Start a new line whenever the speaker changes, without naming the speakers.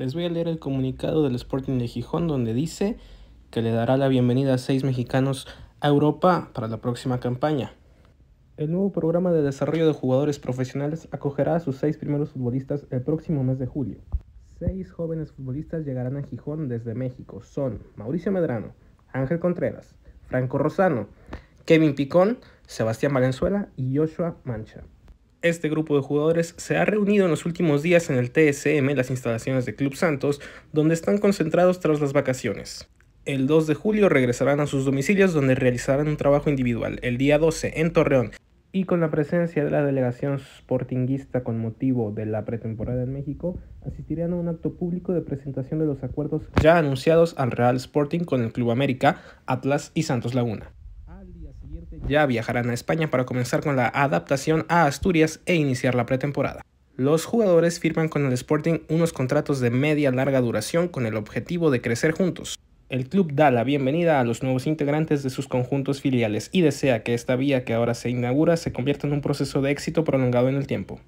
Les voy a leer el comunicado del Sporting de Gijón donde dice que le dará la bienvenida a seis mexicanos a Europa para la próxima campaña. El nuevo programa de desarrollo de jugadores profesionales acogerá a sus seis primeros futbolistas el próximo mes de julio. Seis jóvenes futbolistas llegarán a Gijón desde México. Son Mauricio Medrano, Ángel Contreras, Franco Rosano, Kevin Picón, Sebastián Valenzuela y Joshua Mancha. Este grupo de jugadores se ha reunido en los últimos días en el TSM, las instalaciones de Club Santos, donde están concentrados tras las vacaciones. El 2 de julio regresarán a sus domicilios donde realizarán un trabajo individual, el día 12 en Torreón, y con la presencia de la delegación sportinguista con motivo de la pretemporada en México, asistirán a un acto público de presentación de los acuerdos ya anunciados al Real Sporting con el Club América, Atlas y Santos Laguna ya viajarán a España para comenzar con la adaptación a Asturias e iniciar la pretemporada. Los jugadores firman con el Sporting unos contratos de media larga duración con el objetivo de crecer juntos. El club da la bienvenida a los nuevos integrantes de sus conjuntos filiales y desea que esta vía que ahora se inaugura se convierta en un proceso de éxito prolongado en el tiempo.